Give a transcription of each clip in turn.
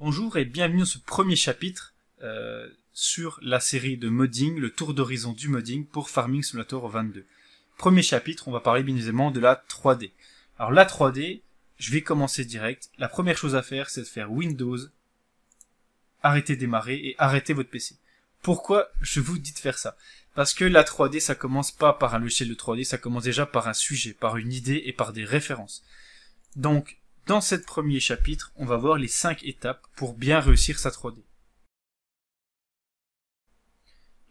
Bonjour et bienvenue dans ce premier chapitre euh, sur la série de modding, le tour d'horizon du modding pour Farming Simulator 22. Premier chapitre, on va parler bien évidemment de la 3D. Alors la 3D, je vais commencer direct. La première chose à faire, c'est de faire Windows, arrêter démarrer et arrêter votre PC. Pourquoi je vous dis de faire ça Parce que la 3D, ça commence pas par un logiciel de 3D, ça commence déjà par un sujet, par une idée et par des références. Donc, dans ce premier chapitre, on va voir les 5 étapes pour bien réussir sa 3D.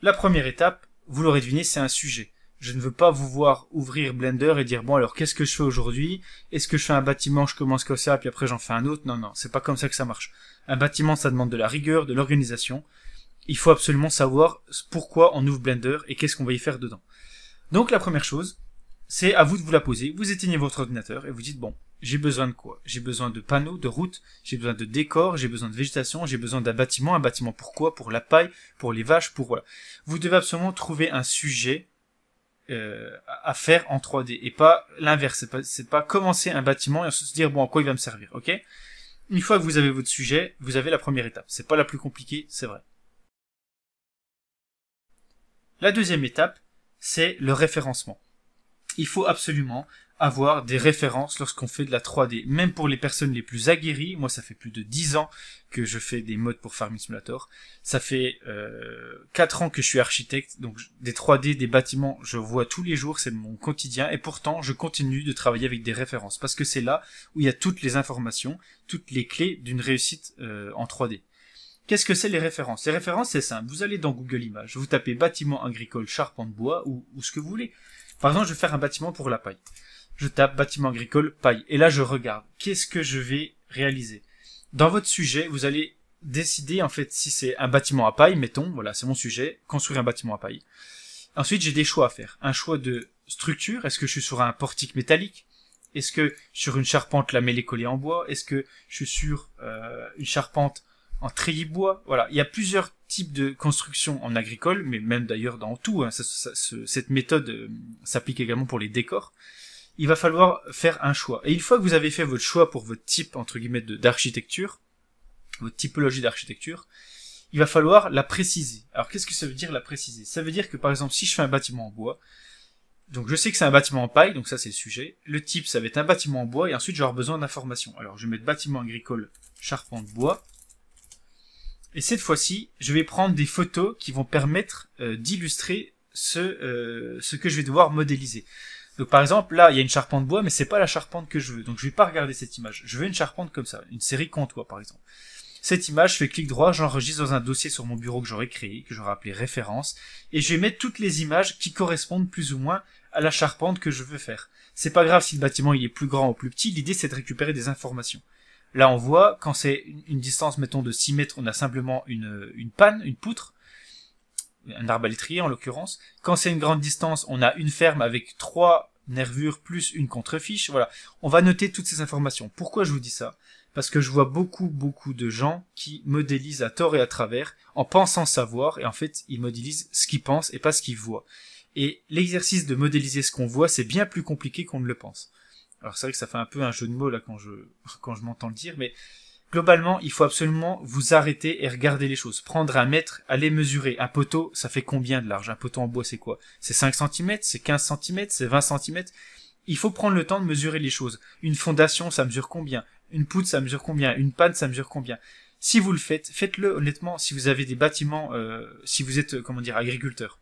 La première étape, vous l'aurez deviné, c'est un sujet. Je ne veux pas vous voir ouvrir Blender et dire bon alors qu'est-ce que je fais aujourd'hui Est-ce que je fais un bâtiment, je commence comme ça, puis après j'en fais un autre Non, non, c'est pas comme ça que ça marche. Un bâtiment, ça demande de la rigueur, de l'organisation. Il faut absolument savoir pourquoi on ouvre Blender et qu'est-ce qu'on va y faire dedans. Donc la première chose, c'est à vous de vous la poser. Vous éteignez votre ordinateur et vous dites bon, j'ai besoin de quoi J'ai besoin de panneaux, de routes, j'ai besoin de décors, j'ai besoin de végétation, j'ai besoin d'un bâtiment. Un bâtiment pour quoi Pour la paille, pour les vaches, pour voilà. Vous devez absolument trouver un sujet euh, à faire en 3D et pas l'inverse. C'est pas, c'est pas commencer un bâtiment et se dire bon à quoi il va me servir, ok Une fois que vous avez votre sujet, vous avez la première étape. C'est pas la plus compliquée, c'est vrai. La deuxième étape, c'est le référencement. Il faut absolument avoir des références lorsqu'on fait de la 3D. Même pour les personnes les plus aguerries, moi ça fait plus de 10 ans que je fais des modes pour Farming Simulator. Ça fait 4 euh, ans que je suis architecte, donc des 3D, des bâtiments, je vois tous les jours, c'est mon quotidien, et pourtant je continue de travailler avec des références, parce que c'est là où il y a toutes les informations, toutes les clés d'une réussite euh, en 3D. Qu'est-ce que c'est les références Les références, c'est simple. Vous allez dans Google Images, vous tapez bâtiment agricole, charpente bois ou, ou ce que vous voulez. Par exemple, je vais faire un bâtiment pour la paille je tape bâtiment agricole paille. Et là, je regarde. Qu'est-ce que je vais réaliser Dans votre sujet, vous allez décider en fait si c'est un bâtiment à paille, mettons, voilà, c'est mon sujet, construire un bâtiment à paille. Ensuite, j'ai des choix à faire. Un choix de structure, est-ce que je suis sur un portique métallique Est-ce que sur une charpente la mêlée collée en bois Est-ce que je suis sur euh, une charpente en treillis bois Voilà, il y a plusieurs types de constructions en agricole, mais même d'ailleurs dans tout. Hein. cette méthode euh, s'applique également pour les décors il va falloir faire un choix. Et une fois que vous avez fait votre choix pour votre type, entre guillemets, d'architecture, votre typologie d'architecture, il va falloir la préciser. Alors qu'est-ce que ça veut dire la préciser Ça veut dire que par exemple, si je fais un bâtiment en bois, donc je sais que c'est un bâtiment en paille, donc ça c'est le sujet. Le type, ça va être un bâtiment en bois, et ensuite j'aurai besoin d'informations. Alors je vais mettre bâtiment agricole, charpente bois. Et cette fois-ci, je vais prendre des photos qui vont permettre euh, d'illustrer ce, euh, ce que je vais devoir modéliser. Donc par exemple, là, il y a une charpente bois, mais c'est pas la charpente que je veux. Donc je vais pas regarder cette image. Je veux une charpente comme ça, une série comptoir par exemple. Cette image, je fais clic droit, j'enregistre dans un dossier sur mon bureau que j'aurais créé, que j'aurais appelé référence, et je vais mettre toutes les images qui correspondent plus ou moins à la charpente que je veux faire. C'est pas grave si le bâtiment il est plus grand ou plus petit, l'idée c'est de récupérer des informations. Là on voit, quand c'est une distance, mettons, de 6 mètres, on a simplement une, une panne, une poutre un arbalétrier en l'occurrence. Quand c'est une grande distance, on a une ferme avec trois nervures plus une contrefiche. Voilà, on va noter toutes ces informations. Pourquoi je vous dis ça Parce que je vois beaucoup, beaucoup de gens qui modélisent à tort et à travers en pensant savoir, et en fait, ils modélisent ce qu'ils pensent et pas ce qu'ils voient. Et l'exercice de modéliser ce qu'on voit, c'est bien plus compliqué qu'on ne le pense. Alors c'est vrai que ça fait un peu un jeu de mots là quand je quand je m'entends le dire, mais Globalement, il faut absolument vous arrêter et regarder les choses. Prendre un mètre, aller mesurer. Un poteau, ça fait combien de large Un poteau en bois, c'est quoi C'est 5 cm C'est 15 cm C'est 20 cm Il faut prendre le temps de mesurer les choses. Une fondation, ça mesure combien Une poudre, ça mesure combien Une panne, ça mesure combien Si vous le faites, faites-le honnêtement. Si vous avez des bâtiments, euh, si vous êtes, euh, comment dire, agriculteur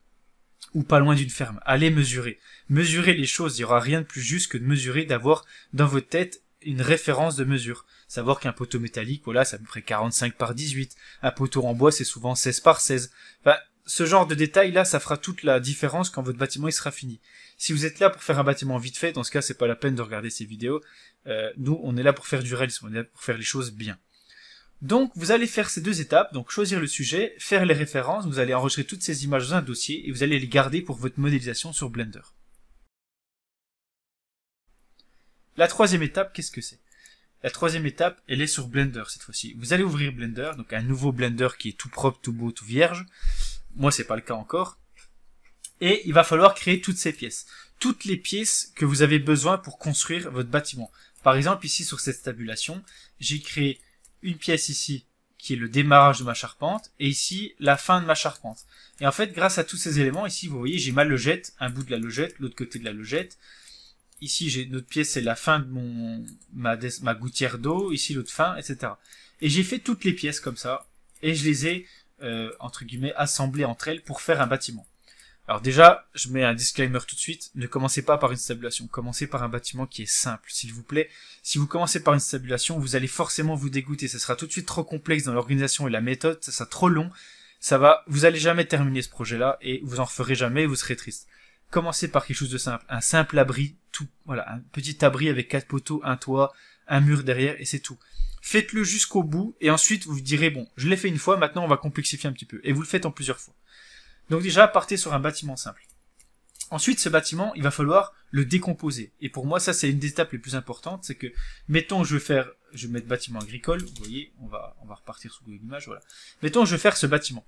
ou pas loin d'une ferme. Allez mesurer. Mesurer les choses. Il n'y aura rien de plus juste que de mesurer, d'avoir dans votre tête une référence de mesure. Savoir qu'un poteau métallique, voilà, ça à peu près 45 par 18. Un poteau en bois, c'est souvent 16 par 16. Enfin, ce genre de détail là, ça fera toute la différence quand votre bâtiment il sera fini. Si vous êtes là pour faire un bâtiment vite fait, dans ce cas, c'est pas la peine de regarder ces vidéos. Euh, nous, on est là pour faire du réalisme, on est là pour faire les choses bien. Donc, vous allez faire ces deux étapes, donc choisir le sujet, faire les références, vous allez enregistrer toutes ces images dans un dossier et vous allez les garder pour votre modélisation sur Blender. La troisième étape, qu'est-ce que c'est La troisième étape, elle est sur Blender cette fois-ci. Vous allez ouvrir Blender, donc un nouveau Blender qui est tout propre, tout beau, tout vierge. Moi, c'est pas le cas encore. Et il va falloir créer toutes ces pièces. Toutes les pièces que vous avez besoin pour construire votre bâtiment. Par exemple, ici sur cette tabulation, j'ai créé une pièce ici qui est le démarrage de ma charpente, et ici la fin de ma charpente. Et en fait, grâce à tous ces éléments, ici vous voyez, j'ai ma logette, un bout de la logette, l'autre côté de la logette, Ici, j'ai notre pièce, c'est la fin de mon ma, gouttière d'eau. Ici, l'autre fin, etc. Et j'ai fait toutes les pièces comme ça. Et je les ai, euh, entre guillemets, assemblées entre elles pour faire un bâtiment. Alors déjà, je mets un disclaimer tout de suite, ne commencez pas par une stabulation, commencez par un bâtiment qui est simple, s'il vous plaît. Si vous commencez par une stabulation, vous allez forcément vous dégoûter, ça sera tout de suite trop complexe dans l'organisation et la méthode, ça sera trop long, ça va, vous allez jamais terminer ce projet-là et vous en ferez jamais et vous serez triste commencez par quelque chose de simple, un simple abri, tout, voilà, un petit abri avec quatre poteaux, un toit, un mur derrière et c'est tout. Faites-le jusqu'au bout et ensuite vous direz bon, je l'ai fait une fois, maintenant on va complexifier un petit peu et vous le faites en plusieurs fois. Donc déjà partez sur un bâtiment simple. Ensuite, ce bâtiment, il va falloir le décomposer. Et pour moi, ça, c'est une des étapes les plus importantes. C'est que, mettons, je vais faire, je vais mettre bâtiment agricole. Vous voyez, on va, on va repartir sous l'image. Voilà. Mettons, je vais faire ce bâtiment.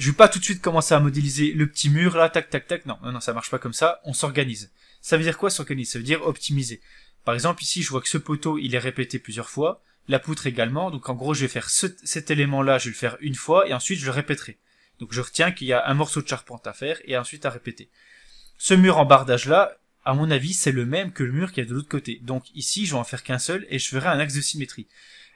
Je vais pas tout de suite commencer à modéliser le petit mur là, tac, tac, tac. Non, non, non, ça marche pas comme ça. On s'organise. Ça veut dire quoi s'organiser Ça veut dire optimiser. Par exemple, ici, je vois que ce poteau, il est répété plusieurs fois. La poutre également. Donc, en gros, je vais faire cet élément-là, je vais le faire une fois et ensuite je le répéterai. Donc, je retiens qu'il y a un morceau de charpente à faire et ensuite à répéter. Ce mur en bardage-là, à mon avis, c'est le même que le mur qu'il y a de l'autre côté. Donc, ici, je vais en faire qu'un seul et je ferai un axe de symétrie.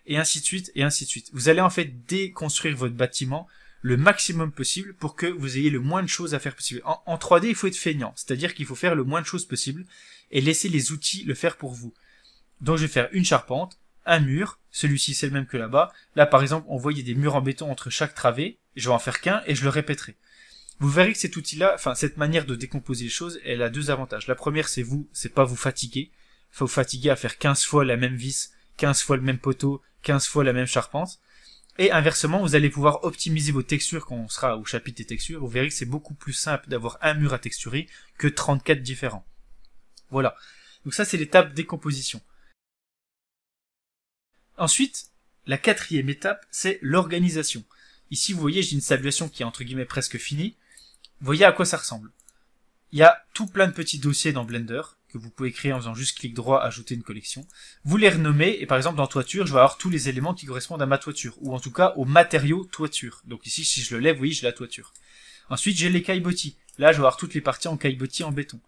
Et ainsi de suite, et ainsi de suite. Vous allez en fait déconstruire votre bâtiment le maximum possible pour que vous ayez le moins de choses à faire possible. En, 3D, il faut être feignant, c'est-à-dire qu'il faut faire le moins de choses possible et laisser les outils le faire pour vous. Donc je vais faire une charpente, un mur, celui-ci c'est le même que là-bas. Là par exemple, on voyait des murs en béton entre chaque travée, je vais en faire qu'un et je le répéterai. Vous verrez que cet outil-là, enfin cette manière de décomposer les choses, elle a deux avantages. La première, c'est vous, c'est pas vous fatiguer. Faut vous fatiguer à faire 15 fois la même vis, 15 fois le même poteau, 15 fois la même charpente. Et inversement, vous allez pouvoir optimiser vos textures quand on sera au chapitre des textures. Vous verrez que c'est beaucoup plus simple d'avoir un mur à texturer que 34 différents. Voilà. Donc ça, c'est l'étape décomposition. Ensuite, la quatrième étape, c'est l'organisation. Ici, vous voyez, j'ai une saluation qui est entre guillemets presque finie. Vous voyez à quoi ça ressemble. Il y a tout plein de petits dossiers dans Blender que vous pouvez créer en faisant juste clic droit, ajouter une collection. Vous les renommez, et par exemple dans toiture, je vais avoir tous les éléments qui correspondent à ma toiture, ou en tout cas au matériau toiture. Donc ici, si je le lève, oui, j'ai la toiture. Ensuite, j'ai les caillebotis. Là, je vais avoir toutes les parties en caillebotis en béton.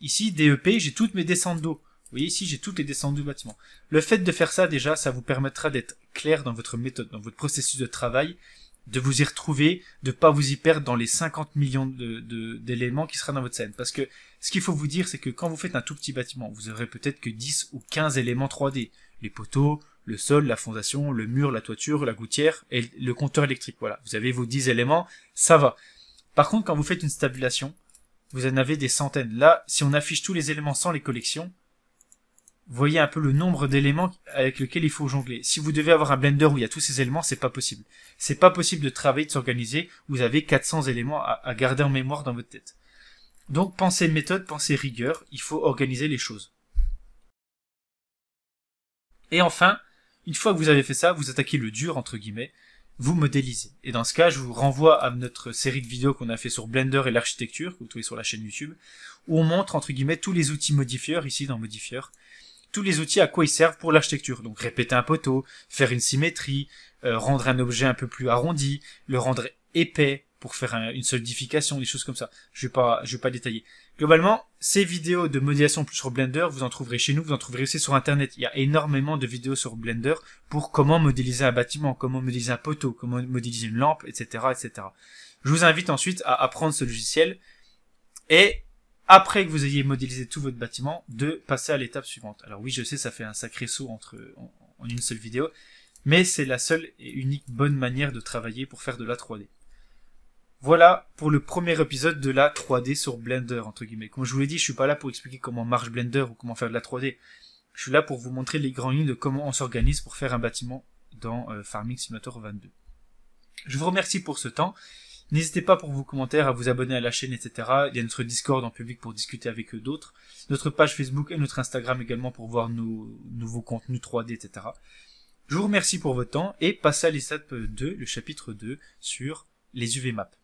Ici, DEP, j'ai toutes mes descentes d'eau. Vous voyez ici, j'ai toutes les descentes du bâtiment. Le fait de faire ça, déjà, ça vous permettra d'être clair dans votre méthode, dans votre processus de travail, de vous y retrouver, de pas vous y perdre dans les 50 millions d'éléments qui sera dans votre scène. Parce que ce qu'il faut vous dire, c'est que quand vous faites un tout petit bâtiment, vous aurez peut-être que 10 ou 15 éléments 3D. Les poteaux, le sol, la fondation, le mur, la toiture, la gouttière et le compteur électrique. Voilà, vous avez vos 10 éléments, ça va. Par contre, quand vous faites une stabulation, vous en avez des centaines. Là, si on affiche tous les éléments sans les collections, voyez un peu le nombre d'éléments avec lesquels il faut jongler. Si vous devez avoir un blender où il y a tous ces éléments, c'est pas possible. C'est pas possible de travailler, de s'organiser. Vous avez 400 éléments à, à, garder en mémoire dans votre tête. Donc, pensez méthode, pensez rigueur. Il faut organiser les choses. Et enfin, une fois que vous avez fait ça, vous attaquez le dur, entre guillemets, vous modélisez. Et dans ce cas, je vous renvoie à notre série de vidéos qu'on a fait sur Blender et l'architecture, que vous trouvez sur la chaîne YouTube, où on montre, entre guillemets, tous les outils modifieurs, ici dans modifieurs, tous les outils à quoi ils servent pour l'architecture. Donc répéter un poteau, faire une symétrie, euh, rendre un objet un peu plus arrondi, le rendre épais pour faire une solidification, des choses comme ça. Je vais pas, je vais pas détailler. Globalement, ces vidéos de modélisation plus sur Blender, vous en trouverez chez nous, vous en trouverez aussi sur Internet. Il y a énormément de vidéos sur Blender pour comment modéliser un bâtiment, comment modéliser un poteau, comment modéliser une lampe, etc., etc. Je vous invite ensuite à apprendre ce logiciel et après que vous ayez modélisé tout votre bâtiment, de passer à l'étape suivante. Alors oui, je sais, ça fait un sacré saut entre, en, une seule vidéo, mais c'est la seule et unique bonne manière de travailler pour faire de la 3D. Voilà pour le premier épisode de la 3D sur Blender, entre guillemets. Comme je vous l'ai dit, je suis pas là pour expliquer comment marche Blender ou comment faire de la 3D. Je suis là pour vous montrer les grandes lignes de comment on s'organise pour faire un bâtiment dans euh, Farming Simulator 22. Je vous remercie pour ce temps N'hésitez pas pour vos commentaires à vous abonner à la chaîne, etc. Il y a notre Discord en public pour discuter avec d'autres, notre page Facebook et notre Instagram également pour voir nos nouveaux contenus 3D, etc. Je vous remercie pour votre temps et passez à l'étape 2, le chapitre 2, sur les UV maps.